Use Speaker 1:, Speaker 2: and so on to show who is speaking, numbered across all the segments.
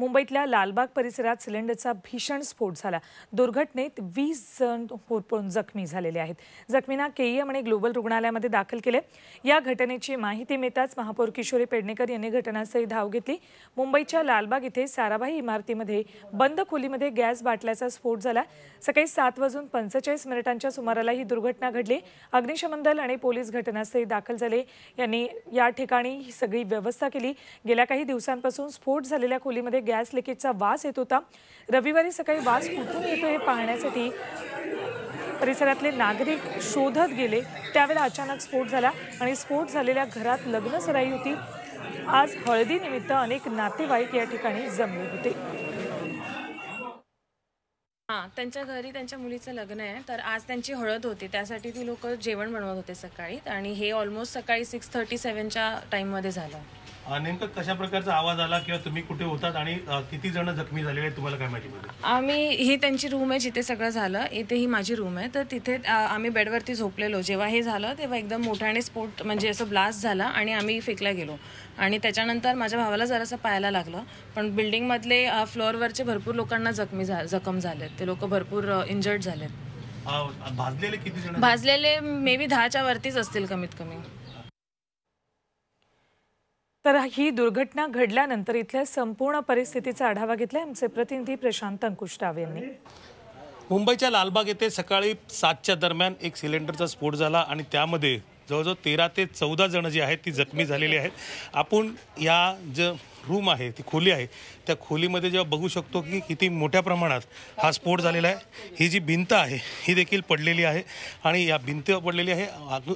Speaker 1: मुंबईतल्या लालबाग परिसरात सिलेंडरचा भीषण स्फोट झाला दुर्घटनेत वीस जण होरपळून जखमी झालेले आहेत जखमींना केईएम आणि ग्लोबल रुग्णालयामध्ये दाखल केले या घटनेची माहिती मिळताच महापौर किशोरी पेडणेकर यांनी घटनास्थळी धाव घेतली मुंबईच्या लालबाग इथे साराभाई इमारतीमध्ये बंद खोलीमध्ये गॅस बाटल्याचा स्फोट झाला सकाळी सात वाजून पंचेचाळीस मिनिटांच्या सुमाराला ही दुर्घटना घडली अग्निशमन दल आणि पोलीस घटनास्थळी दाखल झाले यांनी या ठिकाणी ही सगळी व्यवस्था केली गेल्या काही दिवसांपासून स्फोट झालेल्या खोलीमध्ये गॅस लिकेजचा वास येत होता रविवारी सकाळी वास कुठून येतो हे पाहण्यासाठी परिसरातले नागरिक शोधत गेले त्यावेळेला अचानक स्फोट झाला आणि स्फोट झालेल्या घरात सराई होती आज हळदीनिमित्त अनेक नातेवाईक या ठिकाणी जमले होते
Speaker 2: हा त्यांच्या घरी त्यांच्या मुलीचं लग्न आहे तर आज त्यांची हळद होती त्यासाठी ती लोक जेवण बनवत होते सकाळी आणि हे ऑलमोस्ट सकाळी सिक्स थर्टी सेव्हनच्या मध्ये झालं
Speaker 3: नेमकं कशा प्रकारचा आवाज आला किंवा तुम्ही कुठे होतात आणि किती जण जखमी झालेले आहेत तुम्हाला काय माहिती
Speaker 2: आम्ही ही त्यांची रूम आहे जिथे सगळं झालं इथे ही माझी रूम आहे तर तिथे आम्ही बेडवरती झोपलेलो जेव्हा हे झालं तेव्हा एकदम मोठ्याने स्फोट म्हणजे असं ब्लास्ट झाला आणि आम्ही फेकला गेलो आणि त्याच्यानंतर माझ्या भावाला जरासं पाहायला लागलं पण बिल्डिंगमधले फ्लोअरवरचे भरपूर लोकांना जखमी जखम झालेत ते लोक भरपूर इंजर्ड झाले
Speaker 3: भाजलेले किती
Speaker 1: भाजलेले मे बी दहाच्या वरतीच असतील कमीत कमी तर ही दुर्घटना घडल्यानंतर इथल्या संपूर्ण परिस्थितीचा आढावा घेतला आमचे प्रतिनिधी प्रशांत अंकुश राव यांनी
Speaker 3: मुंबईच्या लालबाग येथे सकाळी सातच्या दरम्यान एक सिलेंडरचा स्फोट झाला आणि त्यामध्ये जवळजवळ तेरा ते चौदा जणं जी आहेत ती जखमी झालेली आहेत आपण या ज रूम आहे ती खोली आहे त्या खोलीमध्ये जेव्हा बघू शकतो की किती मोठ्या प्रमाणात हा स्फोट झालेला आहे ही जी भिंत आहे ही देखील पडलेली आहे आणि या भिंत पडलेली आहे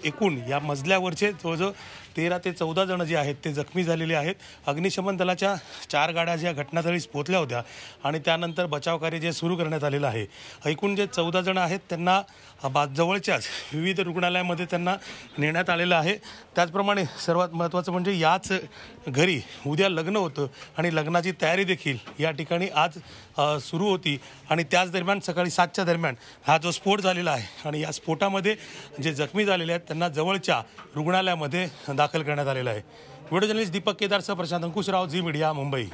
Speaker 3: एकूण या मजल्यावरचे जवळजवळ तेरा ते चौदा जणं जे आहेत ते जखमी झालेले आहेत अग्निशमन दलाच्या चार गाड्या ज्या घटनास्थळी पोहोचल्या होत्या आणि त्यानंतर बचावकार्य जे सुरू करण्यात आलेलं आहे एकूण जे चौदा जणं आहेत त्यांना जवळच्याच विविध रुग्णालयामध्ये त्यांना नेण्यात आलेलं आहे त्याचप्रमाणे सर्वात महत्त्वाचं म्हणजे याच घरी उद्या लग्न होतं आणि लग्नाची तयारी देखील या ठिकाणी आज सुरू होती आणि त्याच दरम्यान सकाळी सातच्या दरम्यान हा जो स्फोट झालेला आहे आणि या स्फोटामध्ये जे जखमी झालेले आहेत त्यांना जवळच्या रुग्णालयामध्ये दाखल करण्यात आलेलं आहे व्हिडिओ जर्नलिस्ट दीपक केदारसह प्रशांत अंकुशराव झी मीडिया मुंबई